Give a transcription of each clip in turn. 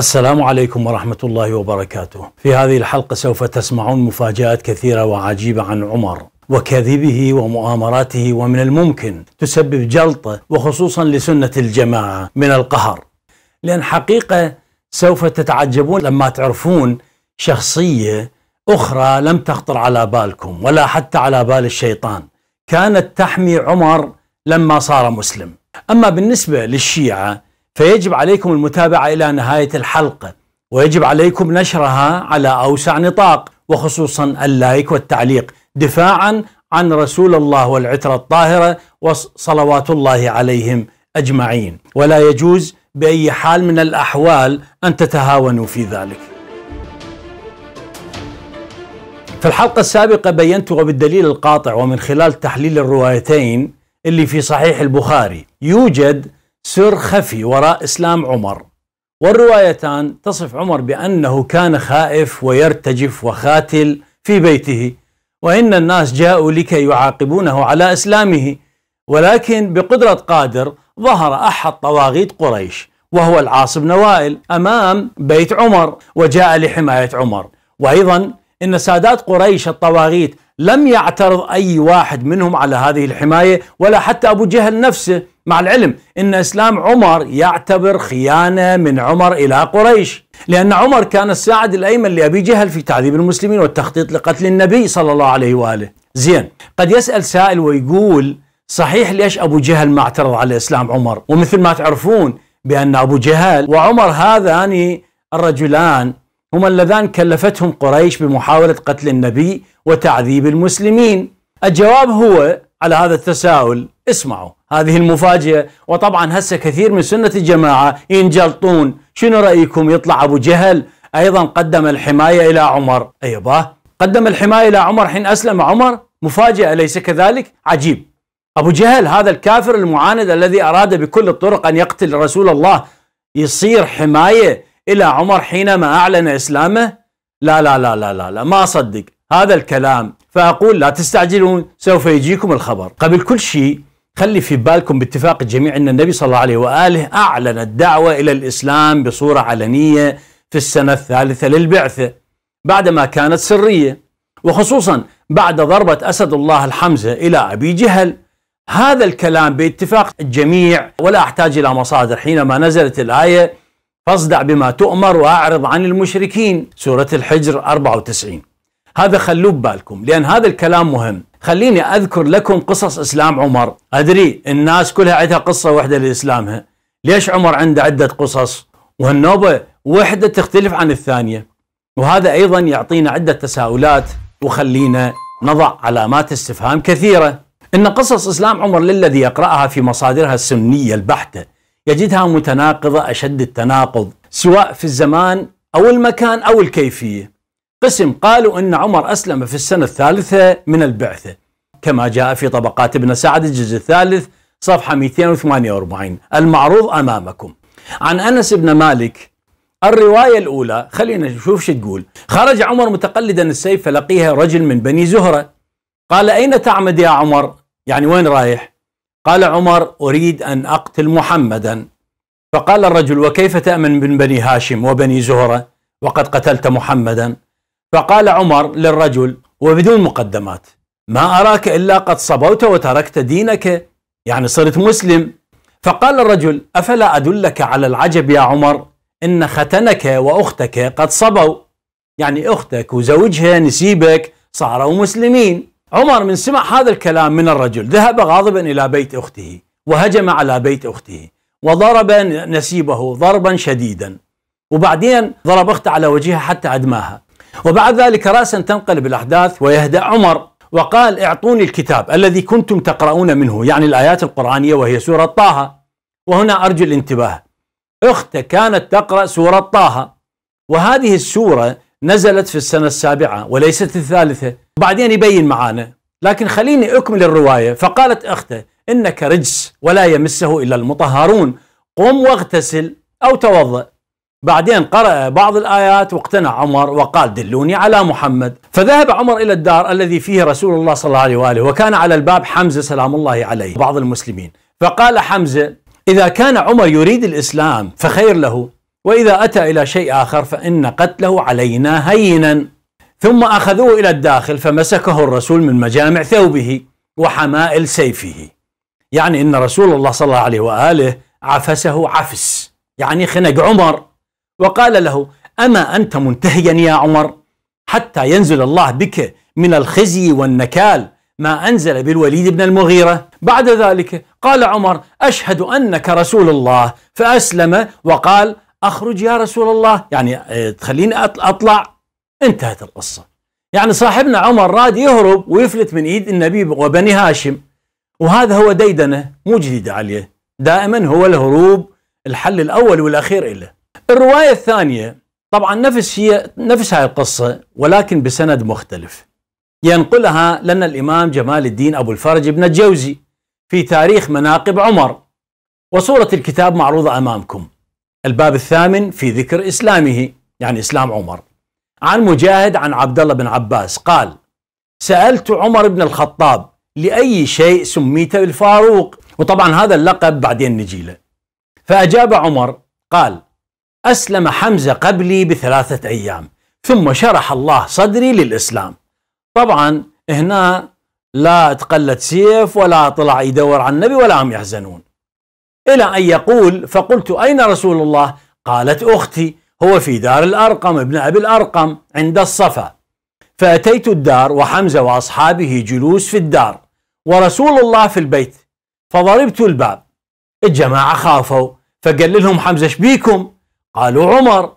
السلام عليكم ورحمة الله وبركاته. في هذه الحلقة سوف تسمعون مفاجآت كثيرة وعجيبة عن عمر وكذبه ومؤامراته ومن الممكن تسبب جلطة وخصوصا لسنة الجماعة من القهر. لأن حقيقة سوف تتعجبون لما تعرفون شخصية أخرى لم تخطر على بالكم ولا حتى على بال الشيطان. كانت تحمي عمر لما صار مسلم. أما بالنسبة للشيعة فيجب عليكم المتابعة إلى نهاية الحلقة ويجب عليكم نشرها على أوسع نطاق وخصوصا اللايك والتعليق دفاعا عن رسول الله والعترة الطاهرة وصلوات الله عليهم أجمعين ولا يجوز بأي حال من الأحوال أن تتهاونوا في ذلك في الحلقة السابقة بينت وبالدليل القاطع ومن خلال تحليل الروايتين اللي في صحيح البخاري يوجد سر خفي وراء اسلام عمر والروايتان تصف عمر بانه كان خائف ويرتجف وخاتل في بيته وان الناس جاءوا لكي يعاقبونه على اسلامه ولكن بقدره قادر ظهر احد طواغيت قريش وهو العاص بن وائل امام بيت عمر وجاء لحمايه عمر وايضا ان سادات قريش الطواغيت لم يعترض أي واحد منهم على هذه الحماية ولا حتى أبو جهل نفسه مع العلم أن إسلام عمر يعتبر خيانة من عمر إلى قريش لأن عمر كان الساعد الأيمن لأبي جهل في تعذيب المسلمين والتخطيط لقتل النبي صلى الله عليه وآله زين قد يسأل سائل ويقول صحيح ليش أبو جهل ما اعترض على إسلام عمر ومثل ما تعرفون بأن أبو جهل وعمر هذان الرجلان هما اللذان كلفتهم قريش بمحاولة قتل النبي وتعذيب المسلمين الجواب هو على هذا التساؤل اسمعوا هذه المفاجأة وطبعا هسه كثير من سنة الجماعة ينجلطون شنو رأيكم يطلع أبو جهل أيضا قدم الحماية إلى عمر أيوة قدم الحماية إلى عمر حين أسلم عمر مفاجأة أليس كذلك عجيب أبو جهل هذا الكافر المعاند الذي أراد بكل الطرق أن يقتل رسول الله يصير حماية إلى عمر حينما أعلن إسلامه لا لا لا لا لا, لا ما أصدق هذا الكلام فأقول لا تستعجلون سوف يجيكم الخبر قبل كل شيء خلي في بالكم باتفاق الجميع أن النبي صلى الله عليه وآله أعلن الدعوة إلى الإسلام بصورة علنية في السنة الثالثة للبعثة بعدما كانت سرية وخصوصا بعد ضربة أسد الله الحمزة إلى أبي جهل هذا الكلام باتفاق الجميع ولا أحتاج إلى مصادر حينما نزلت الآية فاصدع بما تؤمر وأعرض عن المشركين سورة الحجر 94 هذا خلوه ببالكم لأن هذا الكلام مهم خليني أذكر لكم قصص إسلام عمر أدري الناس كلها عندها قصة واحدة لإسلامها ليش عمر عنده عدة قصص والنوبة وحدة تختلف عن الثانية وهذا أيضا يعطينا عدة تساؤلات وخلينا نضع علامات استفهام كثيرة إن قصص إسلام عمر للذي يقرأها في مصادرها السنية البحتة يجدها متناقضة أشد التناقض سواء في الزمان أو المكان أو الكيفية قسم قالوا أن عمر أسلم في السنة الثالثة من البعثة كما جاء في طبقات ابن سعد الجزء الثالث صفحة 248 المعروض أمامكم عن أنس بن مالك الرواية الأولى خلينا نشوف شو تقول خرج عمر متقلدا السيف فلقيها رجل من بني زهرة قال أين تعمد يا عمر يعني وين رايح قال عمر أريد أن أقتل محمدا فقال الرجل وكيف تأمن من بني هاشم وبني زهرة وقد قتلت محمدا فقال عمر للرجل وبدون مقدمات ما أراك إلا قد صبوت وتركت دينك يعني صرت مسلم فقال الرجل أفلا أدلك على العجب يا عمر إن ختنك وأختك قد صبوا يعني أختك وزوجها نسيبك صاروا مسلمين عمر من سمع هذا الكلام من الرجل ذهب غاضبا إلى بيت أخته وهجم على بيت أخته وضرب نسيبه ضربا شديدا وبعدين ضرب أخته على وجهها حتى أدماها وبعد ذلك رأسا تنقلب الأحداث ويهدأ عمر وقال اعطوني الكتاب الذي كنتم تقرؤون منه يعني الآيات القرآنية وهي سورة طه وهنا أرجو الانتباه أخته كانت تقرأ سورة طه وهذه السورة نزلت في السنة السابعة وليست الثالثة وبعدين يبين معانا لكن خليني أكمل الرواية فقالت أخته إنك رجس ولا يمسه إلا المطهرون قم واغتسل أو توضأ بعدين قرأ بعض الآيات واقتنع عمر وقال دلوني على محمد فذهب عمر إلى الدار الذي فيه رسول الله صلى الله عليه وآله وكان على الباب حمزة سلام الله عليه بعض المسلمين فقال حمزة إذا كان عمر يريد الإسلام فخير له وإذا أتى إلى شيء آخر فإن قتله علينا هينا ثم أخذوه إلى الداخل فمسكه الرسول من مجامع ثوبه وحمائل سيفه يعني إن رسول الله صلى الله عليه وآله عفسه عفس يعني خنق عمر وقال له أما أنت منتهيا يا عمر حتى ينزل الله بك من الخزي والنكال ما أنزل بالوليد بن المغيرة بعد ذلك قال عمر أشهد أنك رسول الله فأسلم وقال أخرج يا رسول الله يعني آه، تخليني أطلع انتهت القصة يعني صاحبنا عمر راد يهرب ويفلت من إيد النبي وبني هاشم وهذا هو ديدنة مو جديد عليه دائما هو الهروب الحل الأول والأخير له الرواية الثانية طبعا نفس هي نفس هاي القصة ولكن بسند مختلف ينقلها لنا الإمام جمال الدين أبو الفرج بن الجوزي في تاريخ مناقب عمر وصورة الكتاب معروضة أمامكم الباب الثامن في ذكر إسلامه يعني إسلام عمر عن مجاهد عن عبد الله بن عباس قال سألت عمر بن الخطاب لأي شيء سميت بالفاروق وطبعا هذا اللقب بعدين نجي له فأجاب عمر قال أسلم حمزة قبلي بثلاثة أيام ثم شرح الله صدري للإسلام طبعا هنا لا تقلد سيف ولا طلع يدور على النبي ولا هم يحزنون إلى أن يقول فقلت أين رسول الله قالت أختي هو في دار الأرقم ابن أبي الأرقم عند الصفا فأتيت الدار وحمزة وأصحابه جلوس في الدار ورسول الله في البيت فضربت الباب الجماعة خافوا فقال لهم حمزة شبيكم قالوا عمر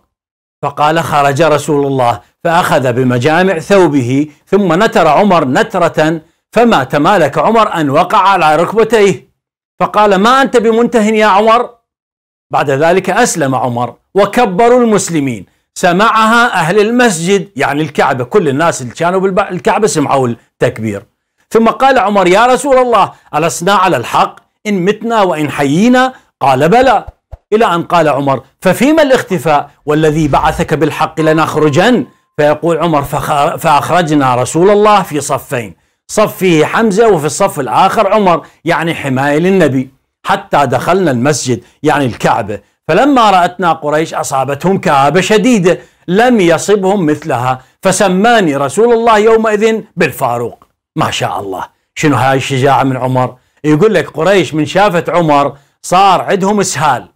فقال خرج رسول الله فأخذ بمجامع ثوبه ثم نتر عمر نترة فما تمالك عمر أن وقع على ركبتيه فقال ما أنت بمنته يا عمر بعد ذلك أسلم عمر وكبروا المسلمين سمعها أهل المسجد يعني الكعبة كل الناس اللي كانوا بالكعبة سمعوا التكبير ثم قال عمر يا رسول الله ألسنا على الحق إن متنا وإن حيينا قال بلى إلى أن قال عمر ففيما الاختفاء والذي بعثك بالحق لنخرجن فيقول عمر فأخرجنا رسول الله في صفين صف فيه حمزة وفي الصف الآخر عمر يعني حماية للنبي حتى دخلنا المسجد يعني الكعبة فلما رأتنا قريش أصابتهم كآبة شديدة لم يصبهم مثلها فسماني رسول الله يومئذ بالفاروق ما شاء الله شنو هاي الشجاعة من عمر يقول لك قريش من شافت عمر صار عندهم اسهال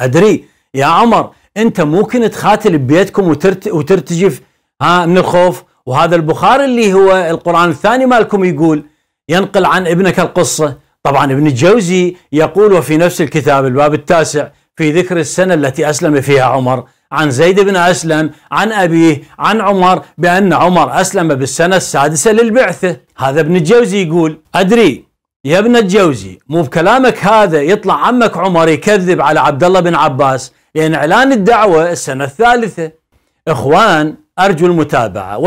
أدري يا عمر أنت ممكن تخاتل ببيتكم وترتجف ها من الخوف وهذا البخاري اللي هو القرآن الثاني مالكم يقول ينقل عن ابنك القصة طبعا ابن الجوزي يقول وفي نفس الكتاب الباب التاسع في ذكر السنة التي أسلم فيها عمر عن زيد بن أسلم عن أبيه عن عمر بأن عمر أسلم بالسنة السادسة للبعثة هذا ابن الجوزي يقول أدري يا ابن الجوزي مو بكلامك هذا يطلع عمك عمر يكذب على عبد الله بن عباس لأن إعلان الدعوة السنة الثالثة إخوان أرجو المتابعة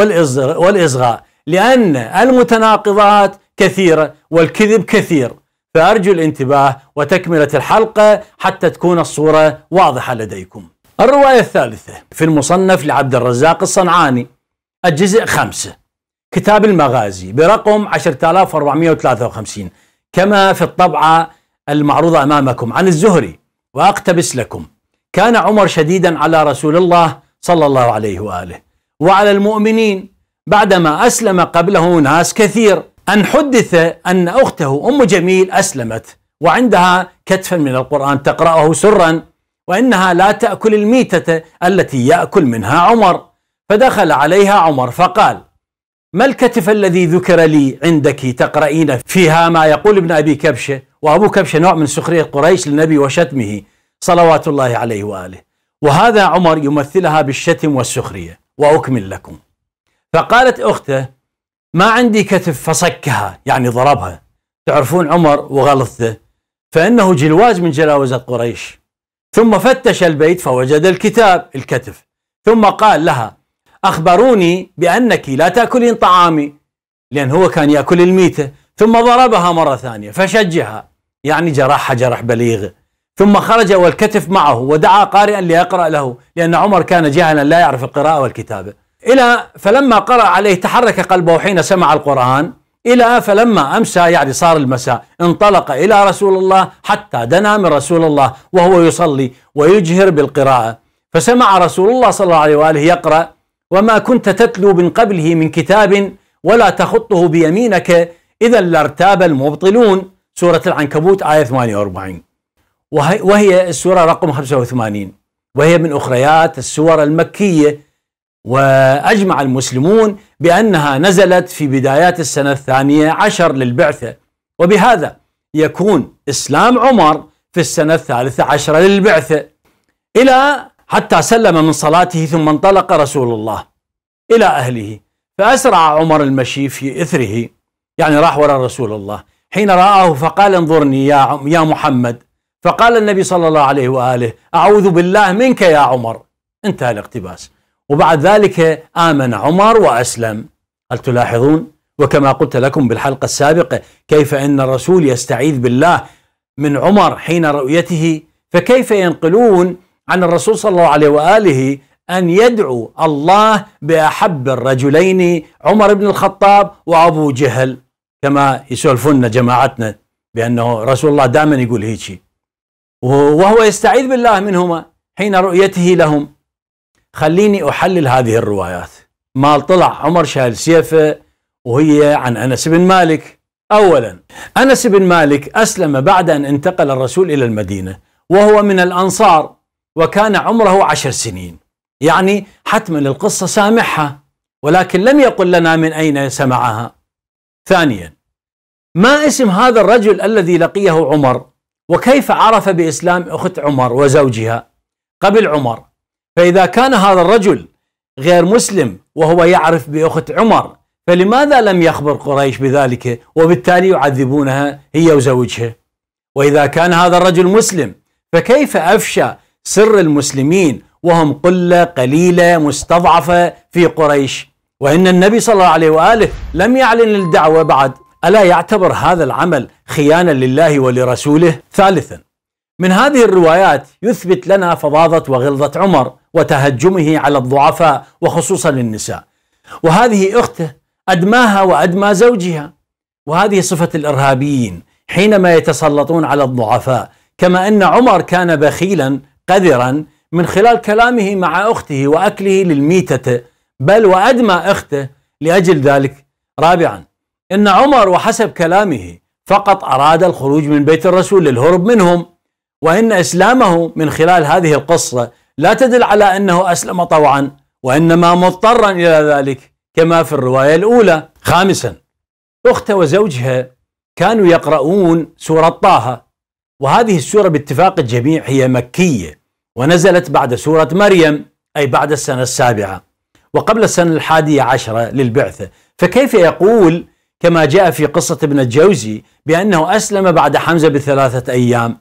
والإصغاء لأن المتناقضات كثيرة والكذب كثير فأرجو الانتباه وتكملة الحلقة حتى تكون الصورة واضحة لديكم الرواية الثالثة في المصنف لعبد الرزاق الصنعاني الجزء خمسة كتاب المغازي برقم 10453 كما في الطبعة المعروضة أمامكم عن الزهري وأقتبس لكم كان عمر شديدا على رسول الله صلى الله عليه وآله وعلى المؤمنين بعدما أسلم قبله ناس كثير أن حدث أن أخته أم جميل أسلمت وعندها كتفا من القرآن تقرأه سرا وإنها لا تأكل الميتة التي يأكل منها عمر فدخل عليها عمر فقال ما الكتف الذي ذكر لي عندك تقرأين فيها ما يقول ابن أبي كبشة وأبو كبشة نوع من سخرية قريش للنبي وشتمه صلوات الله عليه وآله وهذا عمر يمثلها بالشتم والسخرية وأكمل لكم فقالت أخته ما عندي كتف فصكها يعني ضربها تعرفون عمر وغلظته فإنه جلواز من جلاوزة قريش ثم فتش البيت فوجد الكتاب الكتف ثم قال لها أخبروني بأنك لا تأكلين طعامي لأن هو كان يأكل الميتة ثم ضربها مرة ثانية فشجها يعني جرحها جرح بليغ ثم خرج والكتف معه ودعا قارئا ليقرأ له لأن عمر كان جاهلا لا يعرف القراءة والكتابة إلى فلما قرأ عليه تحرك قلبه حين سمع القرآن إلى فلما أمسى يعني صار المساء انطلق إلى رسول الله حتى دنا من رسول الله وهو يصلي ويجهر بالقراءة فسمع رسول الله صلى الله عليه وآله يقرأ وما كنت تتلو من قبله من كتاب ولا تخطه بيمينك إذا لارتاب المبطلون سورة العنكبوت آية 48 وهي وهي السورة رقم 85 وهي من أخريات السور المكية وأجمع المسلمون بأنها نزلت في بدايات السنة الثانية عشر للبعثة وبهذا يكون إسلام عمر في السنة الثالثة عشرة للبعثة إلى حتى سلم من صلاته ثم انطلق رسول الله إلى أهله فأسرع عمر المشي في إثره يعني راح وراء رسول الله حين رآه فقال انظرني يا يا محمد فقال النبي صلى الله عليه واله اعوذ بالله منك يا عمر انتهى الاقتباس وبعد ذلك امن عمر واسلم هل تلاحظون وكما قلت لكم بالحلقه السابقه كيف ان الرسول يستعيذ بالله من عمر حين رؤيته فكيف ينقلون عن الرسول صلى الله عليه واله ان يدعو الله باحب الرجلين عمر بن الخطاب وابو جهل كما يسولفون جماعتنا بانه رسول الله دائما يقول هيجي وهو يستعيذ بالله منهما حين رؤيته لهم خليني أحلل هذه الروايات مال طلع عمر شايل سيفه وهي عن أنس بن مالك أولا أنس بن مالك أسلم بعد أن انتقل الرسول إلى المدينة وهو من الأنصار وكان عمره عشر سنين يعني حتما القصة سامحها ولكن لم يقل لنا من أين سمعها ثانيا ما اسم هذا الرجل الذي لقيه عمر وكيف عرف بإسلام أخت عمر وزوجها قبل عمر فإذا كان هذا الرجل غير مسلم وهو يعرف بأخت عمر فلماذا لم يخبر قريش بذلك وبالتالي يعذبونها هي وزوجها وإذا كان هذا الرجل مسلم فكيف أفشى سر المسلمين وهم قلة قليلة مستضعفة في قريش وإن النبي صلى الله عليه وآله لم يعلن الدعوة بعد ألا يعتبر هذا العمل خيانة لله ولرسوله؟ ثالثا من هذه الروايات يثبت لنا فظاظة وغلظة عمر وتهجمه على الضعفاء وخصوصا النساء وهذه أخته أدماها وأدمى زوجها وهذه صفة الإرهابيين حينما يتسلطون على الضعفاء كما أن عمر كان بخيلا قذرا من خلال كلامه مع أخته وأكله للميتة بل وأدمى أخته لأجل ذلك رابعا ان عمر وحسب كلامه فقط اراد الخروج من بيت الرسول للهرب منهم وان اسلامه من خلال هذه القصه لا تدل على انه اسلم طوعا وانما مضطرا الى ذلك كما في الروايه الاولى خامسا اخته وزوجها كانوا يقرؤون سوره طه وهذه السوره باتفاق الجميع هي مكيه ونزلت بعد سوره مريم اي بعد السنه السابعه وقبل السنه الحادية عشرة للبعثه فكيف يقول كما جاء في قصة ابن الجوزي بأنه أسلم بعد حمزة بثلاثة أيام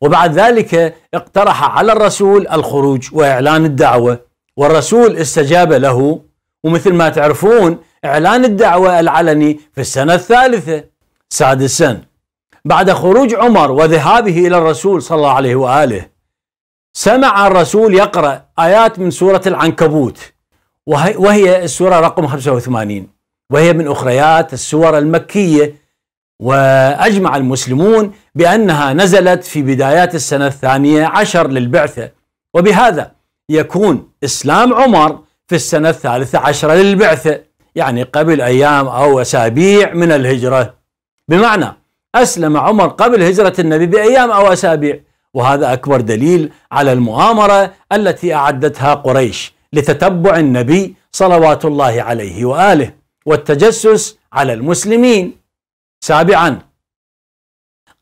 وبعد ذلك اقترح على الرسول الخروج وإعلان الدعوة والرسول استجاب له ومثل ما تعرفون إعلان الدعوة العلني في السنة الثالثة سادسا بعد خروج عمر وذهابه إلى الرسول صلى الله عليه وآله سمع الرسول يقرأ آيات من سورة العنكبوت وهي السورة رقم 85 وهي من أخريات السور المكية وأجمع المسلمون بأنها نزلت في بدايات السنة الثانية عشر للبعثة وبهذا يكون إسلام عمر في السنة الثالثة عشرة للبعثة يعني قبل أيام أو أسابيع من الهجرة بمعنى أسلم عمر قبل هجرة النبي بأيام أو أسابيع وهذا أكبر دليل على المؤامرة التي أعدتها قريش لتتبع النبي صلوات الله عليه وآله والتجسس على المسلمين سابعا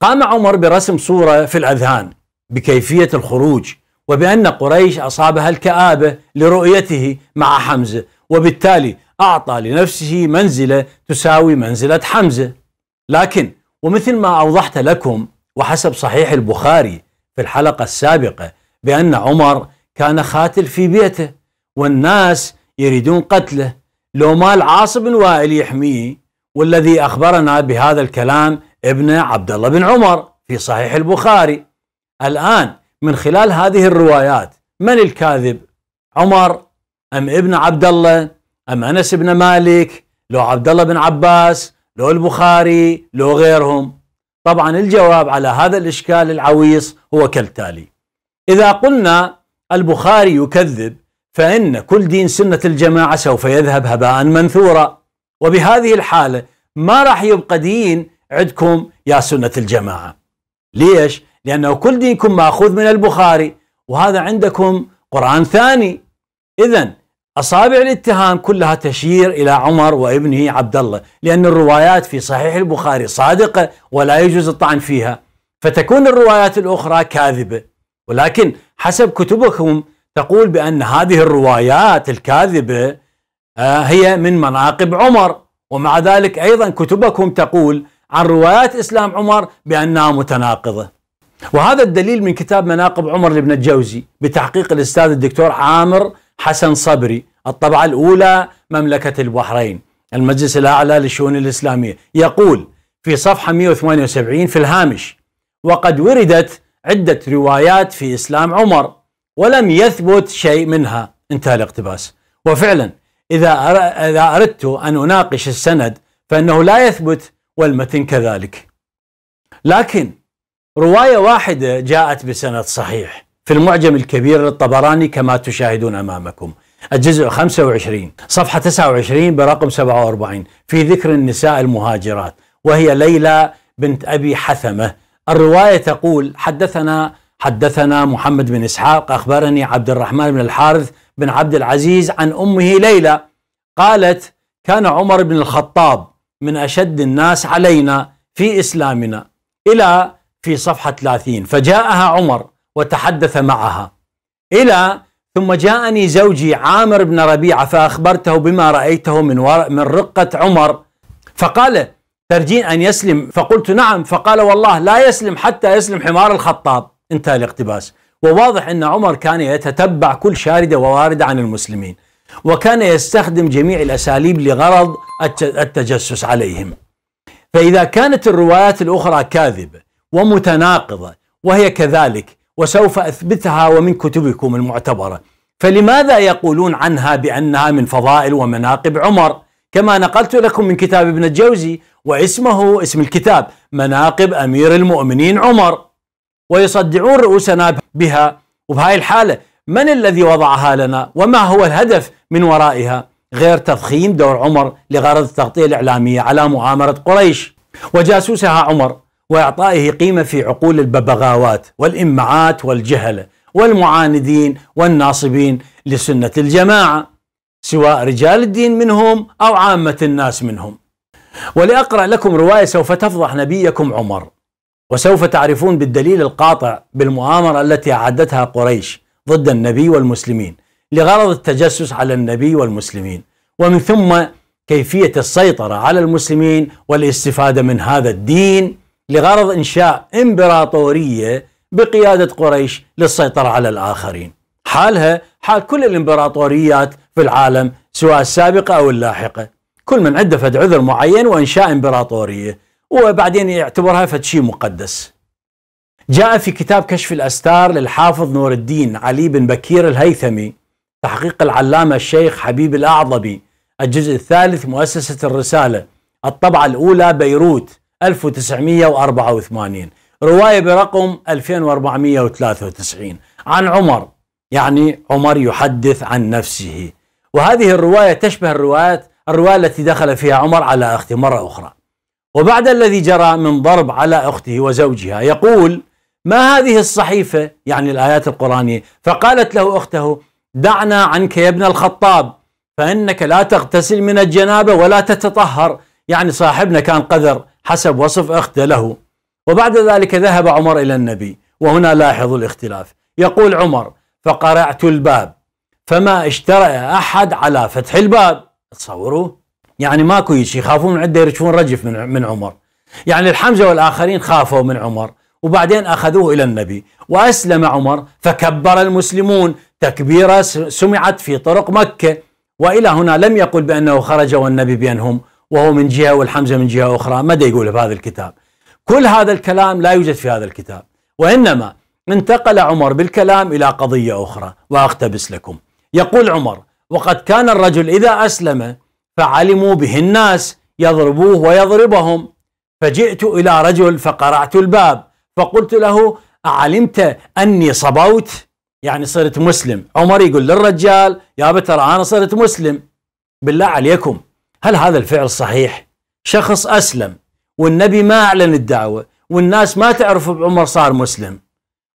قام عمر برسم صورة في الأذهان بكيفية الخروج وبأن قريش أصابها الكآبة لرؤيته مع حمزة وبالتالي أعطى لنفسه منزلة تساوي منزلة حمزة لكن ومثل ما أوضحت لكم وحسب صحيح البخاري في الحلقة السابقة بأن عمر كان خاتل في بيته والناس يريدون قتله لو مال بن وائل يحميه والذي أخبرنا بهذا الكلام ابن عبد الله بن عمر في صحيح البخاري الآن من خلال هذه الروايات من الكاذب عمر أم ابن عبد الله أم أنس بن مالك لو عبد الله بن عباس لو البخاري لو غيرهم طبعا الجواب على هذا الإشكال العويص هو كالتالي إذا قلنا البخاري يكذب فإن كل دين سنة الجماعة سوف يذهب هباء منثورا وبهذه الحالة ما راح يبقى دين عندكم يا سنة الجماعة ليش؟ لأنه كل دينكم مأخوذ من البخاري وهذا عندكم قرآن ثاني إذا أصابع الاتهام كلها تشير إلى عمر وابنه عبد الله لأن الروايات في صحيح البخاري صادقة ولا يجوز الطعن فيها فتكون الروايات الأخرى كاذبة ولكن حسب كتبكم تقول بأن هذه الروايات الكاذبة آه، هي من مناقب عمر ومع ذلك أيضا كتبكم تقول عن روايات إسلام عمر بأنها متناقضة وهذا الدليل من كتاب مناقب عمر لابن الجوزي بتحقيق الأستاذ الدكتور عامر حسن صبري الطبعة الأولى مملكة البحرين المجلس الأعلى للشؤون الإسلامية يقول في صفحة 178 في الهامش وقد وردت عدة روايات في إسلام عمر ولم يثبت شيء منها انتهى الاقتباس وفعلا إذا إذا أردت أن أناقش السند فإنه لا يثبت والمتن كذلك لكن رواية واحدة جاءت بسند صحيح في المعجم الكبير للطبراني كما تشاهدون أمامكم الجزء 25 صفحة 29 برقم 47 في ذكر النساء المهاجرات وهي ليلى بنت أبي حثمة الرواية تقول حدثنا حدثنا محمد بن اسحاق اخبرني عبد الرحمن بن الحارث بن عبد العزيز عن امه ليلى قالت كان عمر بن الخطاب من اشد الناس علينا في اسلامنا الى في صفحه 30 فجاءها عمر وتحدث معها الى ثم جاءني زوجي عامر بن ربيعه فاخبرته بما رايته من من رقه عمر فقال ترجين ان يسلم فقلت نعم فقال والله لا يسلم حتى يسلم حمار الخطاب انتهى الاقتباس وواضح أن عمر كان يتتبع كل شاردة وواردة عن المسلمين وكان يستخدم جميع الأساليب لغرض التجسس عليهم فإذا كانت الروايات الأخرى كاذبة ومتناقضة وهي كذلك وسوف أثبتها ومن كتبكم المعتبرة فلماذا يقولون عنها بأنها من فضائل ومناقب عمر كما نقلت لكم من كتاب ابن الجوزي واسمه اسم الكتاب مناقب أمير المؤمنين عمر ويصدعون رؤوسنا بها وبهاي الحالة من الذي وضعها لنا وما هو الهدف من ورائها غير تضخيم دور عمر لغرض التغطية الإعلامية على مؤامرة قريش وجاسوسها عمر وإعطائه قيمة في عقول الببغاوات والإمعات والجهلة والمعاندين والناصبين لسنة الجماعة سواء رجال الدين منهم أو عامة الناس منهم ولأقرأ لكم رواية سوف تفضح نبيكم عمر وسوف تعرفون بالدليل القاطع بالمؤامرة التي أعدتها قريش ضد النبي والمسلمين لغرض التجسس على النبي والمسلمين ومن ثم كيفية السيطرة على المسلمين والاستفادة من هذا الدين لغرض إنشاء إمبراطورية بقيادة قريش للسيطرة على الآخرين حالها حال كل الإمبراطوريات في العالم سواء السابقة أو اللاحقة كل من عنده فد عذر معين وإنشاء إمبراطورية وبعدين يعتبرها فد شيء مقدس جاء في كتاب كشف الأستار للحافظ نور الدين علي بن بكير الهيثمي تحقيق العلامة الشيخ حبيب الأعظبي الجزء الثالث مؤسسة الرسالة الطبعة الأولى بيروت 1984 رواية برقم 2493 عن عمر يعني عمر يحدث عن نفسه وهذه الرواية تشبه الروايات الرواية التي دخل فيها عمر على أخته مرة أخرى وبعد الذي جرى من ضرب على اخته وزوجها يقول ما هذه الصحيفه يعني الايات القرانيه فقالت له اخته دعنا عنك يا ابن الخطاب فانك لا تغتسل من الجنابه ولا تتطهر يعني صاحبنا كان قذر حسب وصف اخته له وبعد ذلك ذهب عمر الى النبي وهنا لاحظ الاختلاف يقول عمر فقرعت الباب فما اشترأ احد على فتح الباب تصوروا يعني ماكو شيء يخافون من عنده يرجفون رجف من من عمر يعني الحمزه والاخرين خافوا من عمر وبعدين اخذوه الى النبي واسلم عمر فكبر المسلمون تكبيره سمعت في طرق مكه والى هنا لم يقل بانه خرج والنبي بينهم وهو من جهه والحمزه من جهه اخرى ماذا يقول في هذا الكتاب كل هذا الكلام لا يوجد في هذا الكتاب وانما انتقل عمر بالكلام الى قضيه اخرى واقتبس لكم يقول عمر وقد كان الرجل اذا اسلم فعلموا به الناس يضربوه ويضربهم فجئت الى رجل فقرعت الباب فقلت له اعلمت اني صبوت يعني صرت مسلم عمر يقول للرجال يا بتر انا صرت مسلم بالله عليكم هل هذا الفعل صحيح شخص اسلم والنبي ما اعلن الدعوه والناس ما تعرف بعمر صار مسلم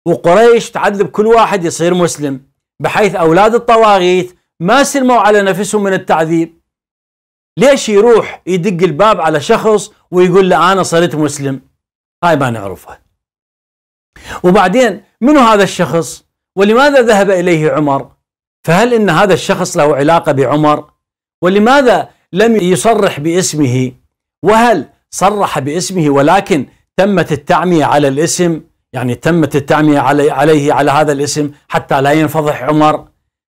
وقريش تعذب كل واحد يصير مسلم بحيث اولاد الطواغيت ما سلموا على نفسهم من التعذيب ليش يروح يدق الباب على شخص ويقول له انا صرت مسلم هاي ما نعرفها وبعدين منو هذا الشخص ولماذا ذهب اليه عمر فهل ان هذا الشخص له علاقه بعمر ولماذا لم يصرح باسمه وهل صرح باسمه ولكن تمت التعميه على الاسم يعني تمت التعميه علي عليه على هذا الاسم حتى لا ينفضح عمر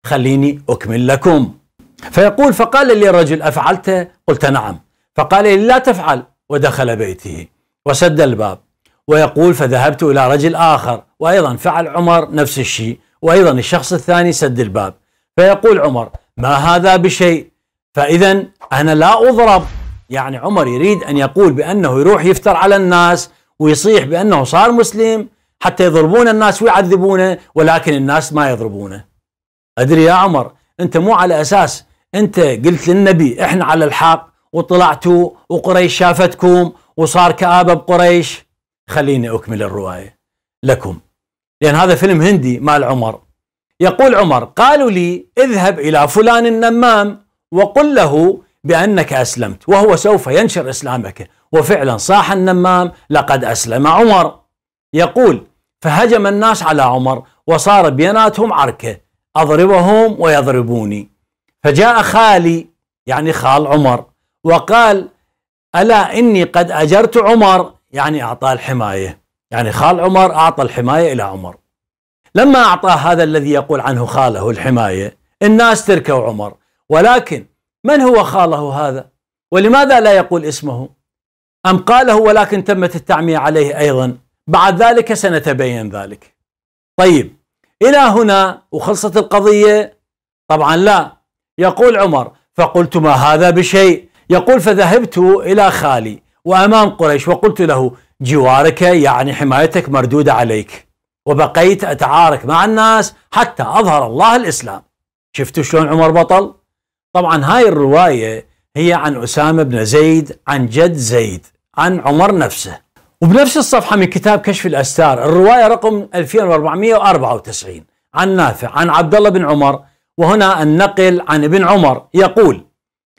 خليني اكمل لكم فيقول فقال لي الرجل أفعلت قلت نعم فقال لي لا تفعل ودخل بيته وسد الباب ويقول فذهبت إلى رجل آخر وأيضا فعل عمر نفس الشيء وأيضا الشخص الثاني سد الباب فيقول عمر ما هذا بشيء فإذا أنا لا أضرب يعني عمر يريد أن يقول بأنه يروح يفتر على الناس ويصيح بأنه صار مسلم حتى يضربون الناس ويعذبونه ولكن الناس ما يضربونه أدري يا عمر أنت مو على أساس انت قلت للنبي احنا على الحق وطلعتوا وقريش شافتكم وصار كآبة بقريش خليني أكمل الرواية لكم لأن هذا فيلم هندي مال عمر يقول عمر قالوا لي اذهب إلى فلان النمام وقل له بأنك أسلمت وهو سوف ينشر إسلامك وفعلا صاح النمام لقد أسلم عمر يقول فهجم الناس على عمر وصار بيناتهم عركة أضربهم ويضربوني فجاء خالي يعني خال عمر وقال ألا إني قد أجرت عمر يعني أعطاه الحماية يعني خال عمر أعطى الحماية إلى عمر لما أعطاه هذا الذي يقول عنه خاله الحماية الناس تركوا عمر ولكن من هو خاله هذا ولماذا لا يقول اسمه أم قاله ولكن تمت التعمية عليه أيضا بعد ذلك سنتبين ذلك طيب إلى هنا وخلصت القضية طبعا لا يقول عمر فقلت ما هذا بشيء يقول فذهبت إلى خالي وأمام قريش وقلت له جوارك يعني حمايتك مردودة عليك وبقيت أتعارك مع الناس حتى أظهر الله الإسلام شفتوا شلون عمر بطل؟ طبعا هاي الرواية هي عن أسامة بن زيد عن جد زيد عن عمر نفسه وبنفس الصفحة من كتاب كشف الأستار الرواية رقم 2494 عن نافع عن عبد الله بن عمر وهنا النقل عن ابن عمر يقول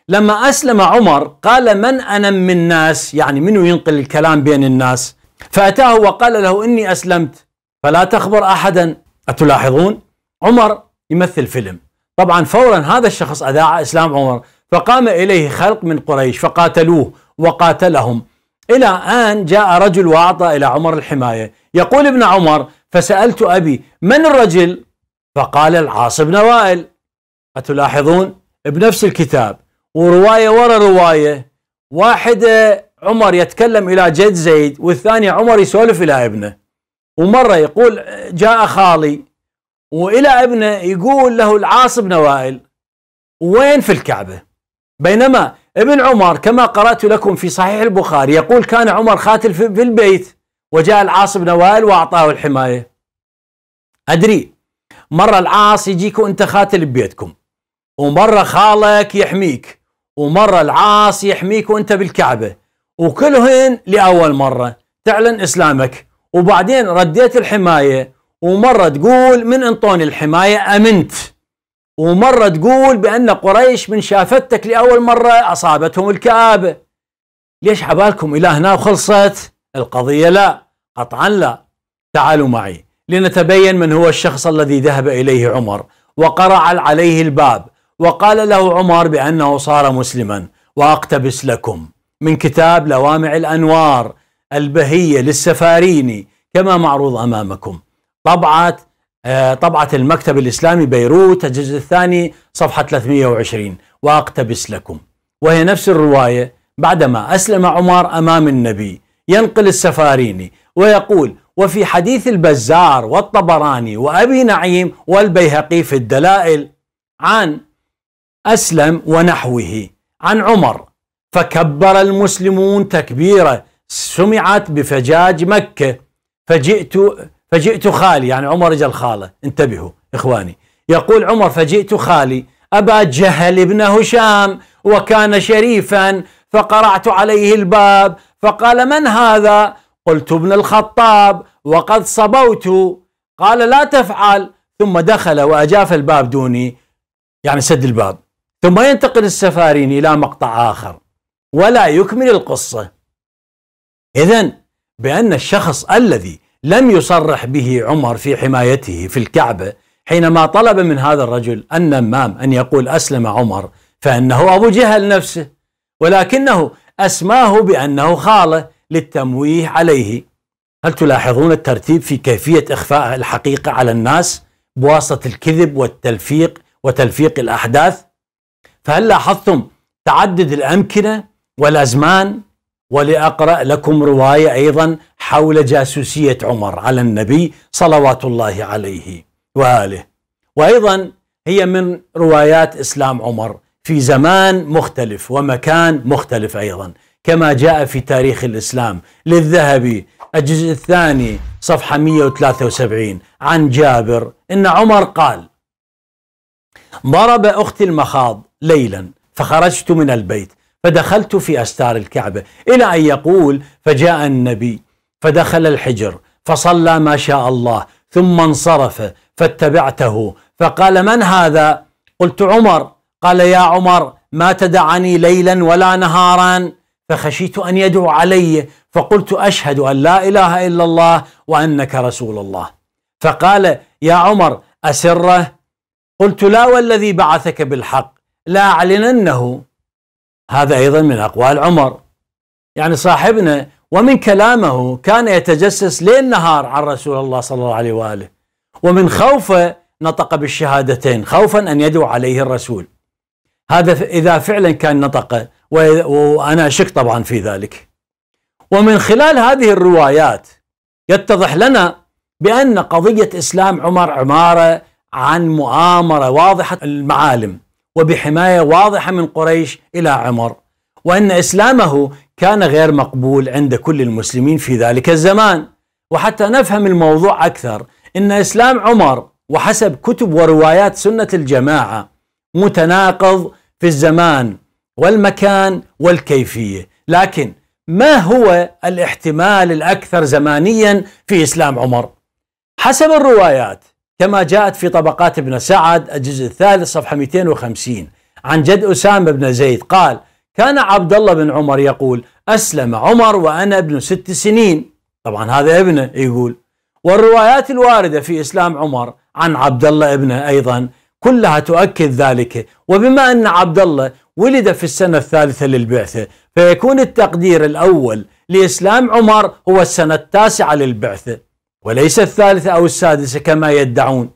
لما أسلم عمر قال من أنم من الناس يعني منو ينقل الكلام بين الناس فأتاه وقال له إني أسلمت فلا تخبر أحدا أتلاحظون عمر يمثل فيلم طبعا فورا هذا الشخص أذاع إسلام عمر فقام إليه خلق من قريش فقاتلوه وقاتلهم إلى أن جاء رجل وأعطى إلى عمر الحماية يقول ابن عمر فسألت أبي من الرجل فقال العاص بن وائل أتلاحظون بنفس الكتاب ورواية ورا رواية واحدة عمر يتكلم إلى جد زيد والثاني عمر يسولف إلى ابنه ومرة يقول جاء خالي وإلى ابنه يقول له العاص بن وائل وين في الكعبة بينما ابن عمر كما قرأت لكم في صحيح البخاري يقول كان عمر خاتل في البيت وجاء العاص بن وائل وأعطاه الحماية أدري مرة العاص يجيكم أنت خاتل ببيتكم ومرة خالك يحميك ومرة العاص يحميك وانت بالكعبة وكلهن لأول مرة تعلن إسلامك وبعدين رديت الحماية ومرة تقول من انطوني الحماية أمنت ومرة تقول بأن قريش من شافتك لأول مرة أصابتهم الكآبة ليش عبالكم إلى هنا وخلصت القضية لا قطعا لا تعالوا معي لنتبين من هو الشخص الذي ذهب إليه عمر وقرع عليه الباب وقال له عمر بأنه صار مسلما وأقتبس لكم من كتاب لوامع الأنوار البهية للسفاريني كما معروض أمامكم طبعة آه، طبعة المكتب الإسلامي بيروت الجزء الثاني صفحة 320 وأقتبس لكم وهي نفس الرواية بعدما أسلم عمر أمام النبي ينقل السفاريني ويقول وفي حديث البزار والطبراني وأبي نعيم والبيهقي في الدلائل عن أسلم ونحوه عن عمر فكبر المسلمون تكبيرة سمعت بفجاج مكة فجئت فجئت خالي يعني عمر اجى خالة انتبهوا إخواني يقول عمر فجئت خالي أبا جهل ابن هشام وكان شريفا فقرعت عليه الباب فقال من هذا قلت ابن الخطاب وقد صبوت قال لا تفعل ثم دخل وأجاف الباب دوني يعني سد الباب ثم ينتقل السفارين إلى مقطع آخر ولا يكمل القصة إذا بأن الشخص الذي لم يصرح به عمر في حمايته في الكعبة حينما طلب من هذا الرجل النمام أن يقول أسلم عمر فإنه أبو جهل نفسه ولكنه أسماه بأنه خاله للتمويه عليه هل تلاحظون الترتيب في كيفية إخفاء الحقيقة على الناس بواسطة الكذب والتلفيق وتلفيق الأحداث؟ فهل لاحظتم تعدد الأمكنة والأزمان ولأقرأ لكم رواية أيضا حول جاسوسية عمر على النبي صلوات الله عليه وآله وأيضا هي من روايات إسلام عمر في زمان مختلف ومكان مختلف أيضا كما جاء في تاريخ الإسلام للذهبي الجزء الثاني صفحة 173 عن جابر إن عمر قال ضرب أختي المخاض ليلا فخرجت من البيت فدخلت في أستار الكعبة إلى أن يقول فجاء النبي فدخل الحجر فصلى ما شاء الله ثم انصرف فاتبعته فقال من هذا قلت عمر قال يا عمر ما تدعني ليلا ولا نهارا فخشيت ان يدعو علي فقلت اشهد ان لا اله الا الله وانك رسول الله فقال يا عمر اسره قلت لا والذي بعثك بالحق لأعلننه هذا أيضا من أقوال عمر يعني صاحبنا ومن كلامه كان يتجسس ليل نهار عن رسول الله صلى الله عليه وآله ومن خوفه نطق بالشهادتين خوفا أن يدعو عليه الرسول هذا إذا فعلا كان نطق وأنا أشك طبعا في ذلك ومن خلال هذه الروايات يتضح لنا بأن قضية إسلام عمر عمارة عن مؤامرة واضحة المعالم وبحمايه واضحه من قريش الى عمر وان اسلامه كان غير مقبول عند كل المسلمين في ذلك الزمان وحتى نفهم الموضوع اكثر ان اسلام عمر وحسب كتب وروايات سنه الجماعه متناقض في الزمان والمكان والكيفيه لكن ما هو الاحتمال الاكثر زمانيا في اسلام عمر حسب الروايات كما جاءت في طبقات ابن سعد الجزء الثالث صفحة 250 عن جد أسامة بن زيد قال كان عبد الله بن عمر يقول أسلم عمر وأنا ابن ست سنين طبعا هذا ابنه يقول والروايات الواردة في إسلام عمر عن عبد الله ابنه أيضا كلها تؤكد ذلك وبما أن عبد الله ولد في السنة الثالثة للبعثة فيكون التقدير الأول لإسلام عمر هو السنة التاسعة للبعثة وليس الثالثة أو السادسة كما يدعون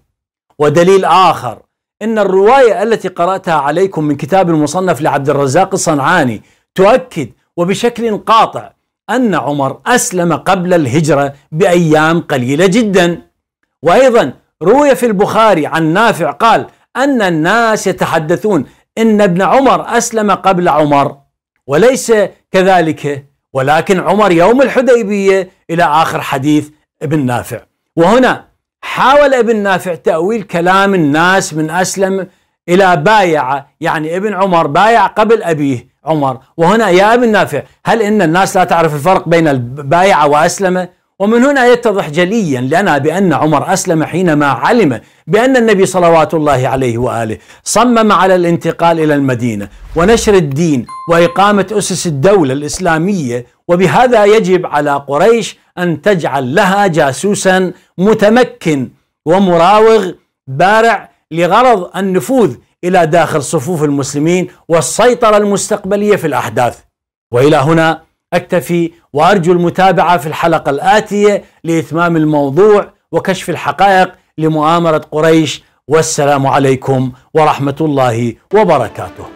ودليل آخر إن الرواية التي قرأتها عليكم من كتاب المصنف لعبد الرزاق الصنعاني تؤكد وبشكل قاطع أن عمر أسلم قبل الهجرة بأيام قليلة جدا وأيضا روي في البخاري عن نافع قال أن الناس يتحدثون إن ابن عمر أسلم قبل عمر وليس كذلك ولكن عمر يوم الحديبية إلى آخر حديث ابن نافع وهنا حاول ابن نافع تأويل كلام الناس من أسلم إلى بايع يعني ابن عمر بايع قبل أبيه عمر وهنا يا ابن نافع هل إن الناس لا تعرف الفرق بين البايع وأسلم ومن هنا يتضح جليا لنا بأن عمر أسلم حينما علم بأن النبي صلوات الله عليه وآله صمم على الانتقال إلى المدينة ونشر الدين وإقامة أسس الدولة الإسلامية وبهذا يجب على قريش ان تجعل لها جاسوسا متمكن ومراوغ بارع لغرض النفوذ الى داخل صفوف المسلمين والسيطره المستقبليه في الاحداث. والى هنا اكتفي وارجو المتابعه في الحلقه الاتيه لاتمام الموضوع وكشف الحقائق لمؤامره قريش والسلام عليكم ورحمه الله وبركاته.